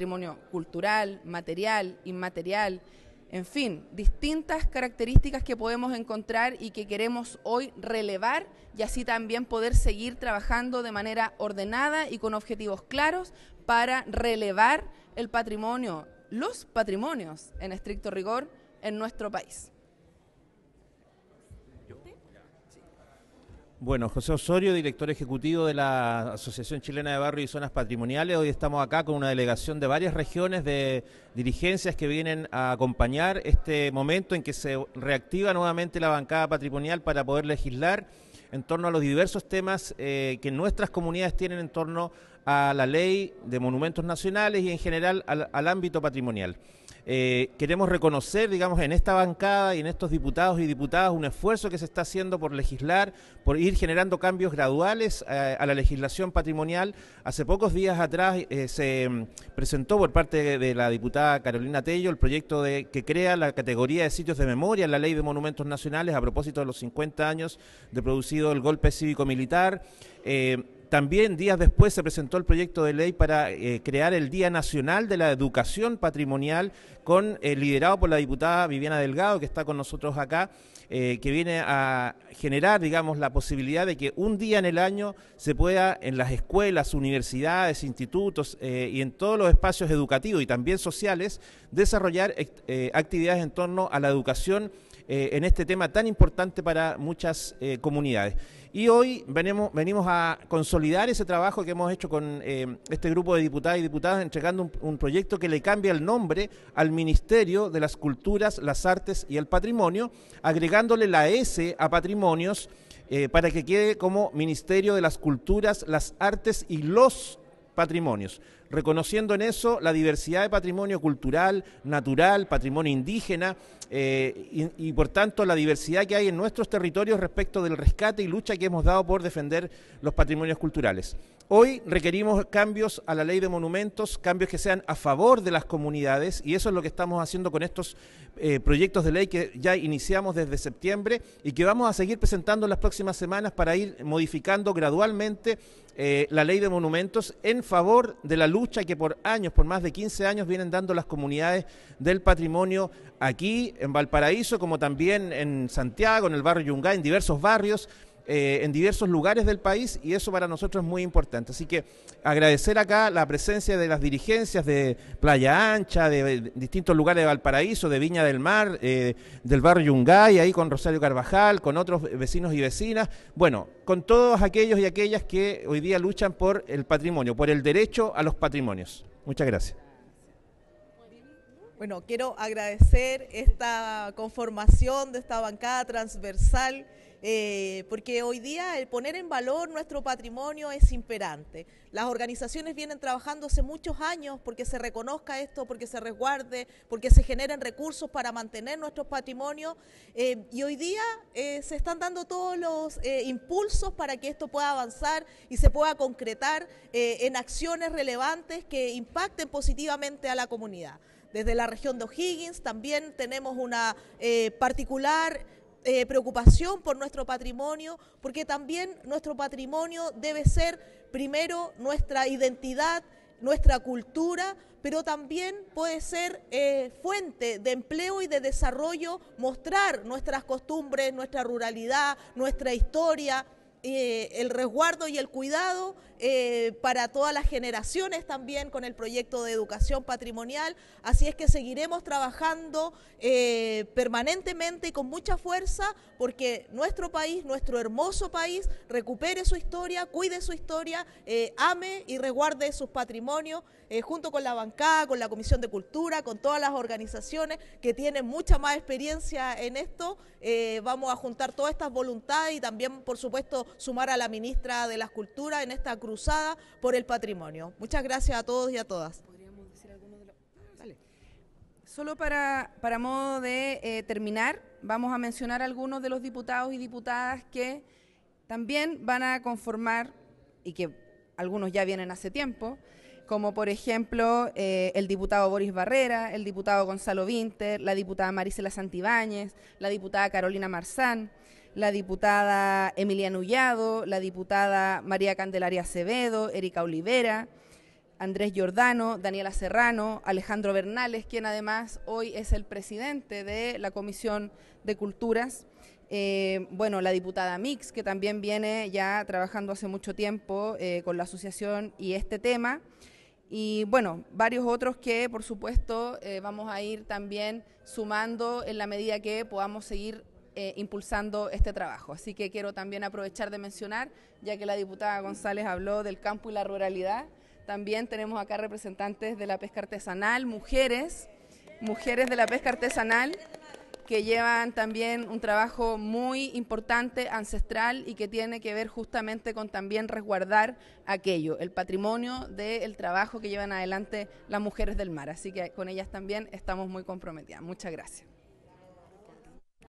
patrimonio cultural, material, inmaterial, en fin, distintas características que podemos encontrar y que queremos hoy relevar y así también poder seguir trabajando de manera ordenada y con objetivos claros para relevar el patrimonio, los patrimonios en estricto rigor en nuestro país. Bueno, José Osorio, director ejecutivo de la Asociación Chilena de Barrios y Zonas Patrimoniales. Hoy estamos acá con una delegación de varias regiones de dirigencias que vienen a acompañar este momento en que se reactiva nuevamente la bancada patrimonial para poder legislar en torno a los diversos temas eh, que nuestras comunidades tienen en torno a la ley de monumentos nacionales y en general al ámbito patrimonial. Eh, queremos reconocer, digamos, en esta bancada y en estos diputados y diputadas un esfuerzo que se está haciendo por legislar, por ir generando cambios graduales eh, a la legislación patrimonial. Hace pocos días atrás eh, se mm, presentó por parte de la diputada Carolina Tello el proyecto de, que crea la categoría de sitios de memoria en la Ley de Monumentos Nacionales a propósito de los 50 años de producido el golpe cívico-militar. También días después se presentó el proyecto de ley para eh, crear el Día Nacional de la Educación Patrimonial, con, eh, liderado por la diputada Viviana Delgado, que está con nosotros acá, eh, que viene a generar, digamos, la posibilidad de que un día en el año se pueda en las escuelas, universidades, institutos y en todos los espacios educativos y también sociales desarrollar actividades en torno a la educación eh, en este tema tan importante para muchas eh, comunidades. Y hoy venimos, a consolidar ese trabajo que hemos hecho con eh, este grupo de diputadas y diputadas... entregando un, un, proyecto que le cambia el nombre al Ministerio de las Culturas, las Artes y el Patrimonio, agregándole la S a Patrimonios para que quede como Ministerio de las Culturas, las Artes y los Patrimonios reconociendo en eso la diversidad de patrimonio cultural, natural, patrimonio indígena eh, y, por tanto la diversidad que hay en nuestros territorios respecto del rescate y lucha que hemos dado por defender los patrimonios culturales. Hoy requerimos cambios a la ley de monumentos, cambios que sean a favor de las comunidades y eso es lo que estamos haciendo con estos eh, proyectos de ley que ya iniciamos desde septiembre y que vamos a seguir presentando en las próximas semanas para ir modificando gradualmente eh, la ley de monumentos en favor de la lucha lucha que por años, por más de 15 años, vienen dando las comunidades del patrimonio aquí en Valparaíso, como también en Santiago, en el barrio Yungay, en diversos barrios. Eh, en diversos lugares del país y eso para nosotros es muy importante. Así que agradecer acá la presencia de las dirigencias de Playa Ancha, de, distintos lugares de Valparaíso, de Viña del Mar, eh, del barrio Yungay, ahí con Rosario Carvajal, con otros vecinos y vecinas. Bueno, con todos aquellos y aquellas que hoy día luchan por el patrimonio, por el derecho a los patrimonios. Muchas gracias. Bueno, quiero agradecer esta conformación de esta bancada transversal, eh, porque hoy día el poner en valor nuestro patrimonio es imperante. Las organizaciones vienen trabajando hace muchos años porque se reconozca esto, porque se resguarde, porque se generen recursos para mantener nuestro patrimonio eh, y hoy día eh, se están dando todos los impulsos para que esto pueda avanzar y se pueda concretar en acciones relevantes que impacten positivamente a la comunidad. Desde la región de O'Higgins también tenemos una eh, particular eh, preocupación por nuestro patrimonio, porque también nuestro patrimonio debe ser primero nuestra identidad, nuestra cultura, pero también puede ser eh, fuente de empleo y de desarrollo, mostrar nuestras costumbres, nuestra ruralidad, nuestra historia. Eh, el resguardo y el cuidado eh, para todas las generaciones también con el proyecto de educación patrimonial. Así es que seguiremos trabajando eh, permanentemente y con mucha fuerza porque nuestro país, nuestro hermoso país, recupere su historia, cuide su historia, ame y resguarde sus patrimonios junto con la bancada, con la Comisión de Cultura, con todas las organizaciones que tienen mucha más experiencia en esto. vamos a juntar todas estas voluntades y también, por supuesto, sumar a la ministra de las Culturas en esta cruzada por el patrimonio. Muchas gracias a todos y a todas. Solo para, modo de eh, terminar, vamos a mencionar algunos de los diputados y diputadas que también van a conformar, y que algunos ya vienen hace tiempo, como por ejemplo eh, el diputado Boris Barrera, el diputado Gonzalo Vinter, la diputada Marisela Santibáñez, la diputada Carolina Marzán, la diputada Emilia Nullado, la diputada María Candelaria Acevedo, Erika Olivera, Andrés Giordano, Daniela Serrano, Alejandro Bernales, quien además hoy es el presidente de la Comisión de Culturas. Eh, bueno, la diputada Mix, que también viene ya trabajando hace mucho tiempo eh, con la asociación y este tema. Y bueno, varios otros que, por supuesto, eh, vamos a ir también sumando en la medida que podamos seguir eh, impulsando este trabajo. Así que quiero también aprovechar de mencionar, ya que la diputada González habló del campo y la ruralidad, también tenemos acá representantes de la pesca artesanal, mujeres, mujeres de la pesca artesanal que llevan también un trabajo muy importante, ancestral y que tiene que ver justamente con también resguardar aquello, el patrimonio del trabajo que llevan adelante las mujeres del mar. Así que con ellas también estamos muy comprometidas. Muchas gracias.